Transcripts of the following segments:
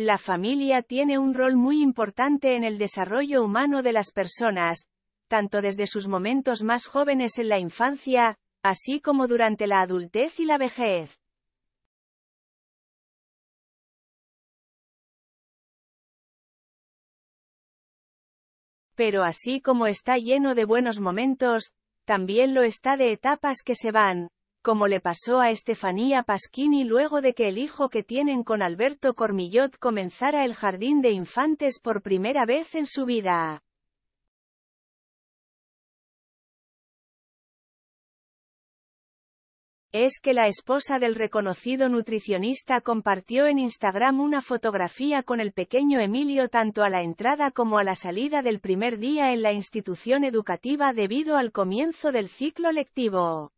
La familia tiene un rol muy importante en el desarrollo humano de las personas, tanto desde sus momentos más jóvenes en la infancia, así como durante la adultez y la vejez. Pero así como está lleno de buenos momentos, también lo está de etapas que se van, como le pasó a Estefanía Pasquini luego de que el hijo que tienen con Alberto Cormillot comenzara el jardín de infantes por primera vez en su vida. es que la esposa del reconocido nutricionista compartió en Instagram una fotografía con el pequeño Emilio tanto a la entrada como a la salida del primer día en la institución educativa debido al comienzo del ciclo lectivo.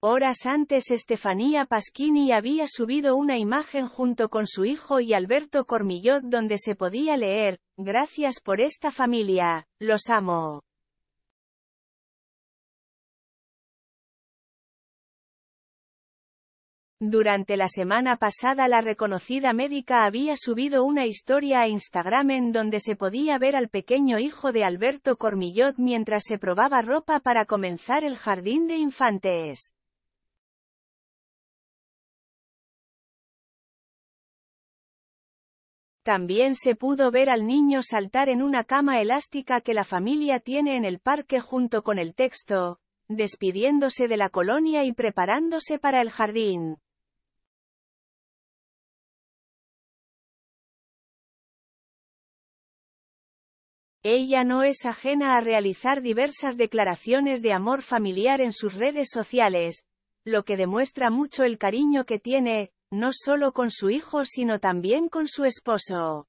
Horas antes Estefanía Pasquini había subido una imagen junto con su hijo y Alberto Cormillot donde se podía leer, Gracias por esta familia, los amo. Durante la semana pasada la reconocida médica había subido una historia a Instagram en donde se podía ver al pequeño hijo de Alberto Cormillot mientras se probaba ropa para comenzar el jardín de infantes. También se pudo ver al niño saltar en una cama elástica que la familia tiene en el parque junto con el texto, despidiéndose de la colonia y preparándose para el jardín. Ella no es ajena a realizar diversas declaraciones de amor familiar en sus redes sociales, lo que demuestra mucho el cariño que tiene, no solo con su hijo sino también con su esposo.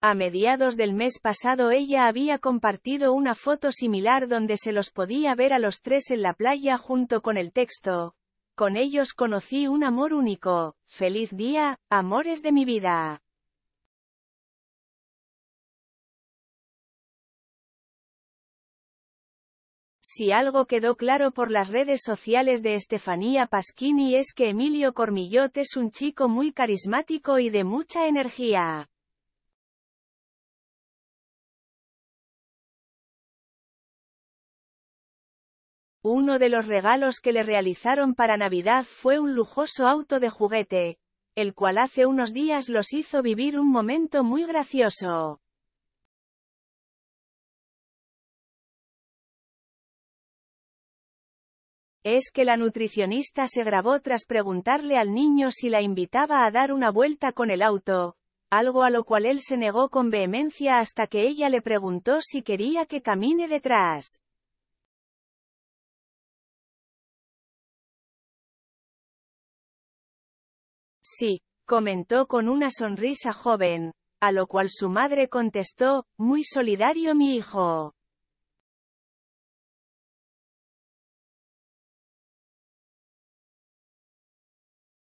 A mediados del mes pasado ella había compartido una foto similar donde se los podía ver a los tres en la playa junto con el texto. Con ellos conocí un amor único, feliz día, amores de mi vida. Si algo quedó claro por las redes sociales de Estefanía Pasquini es que Emilio Cormillot es un chico muy carismático y de mucha energía. Uno de los regalos que le realizaron para Navidad fue un lujoso auto de juguete, el cual hace unos días los hizo vivir un momento muy gracioso. Es que la nutricionista se grabó tras preguntarle al niño si la invitaba a dar una vuelta con el auto, algo a lo cual él se negó con vehemencia hasta que ella le preguntó si quería que camine detrás. Sí, comentó con una sonrisa joven, a lo cual su madre contestó, muy solidario mi hijo.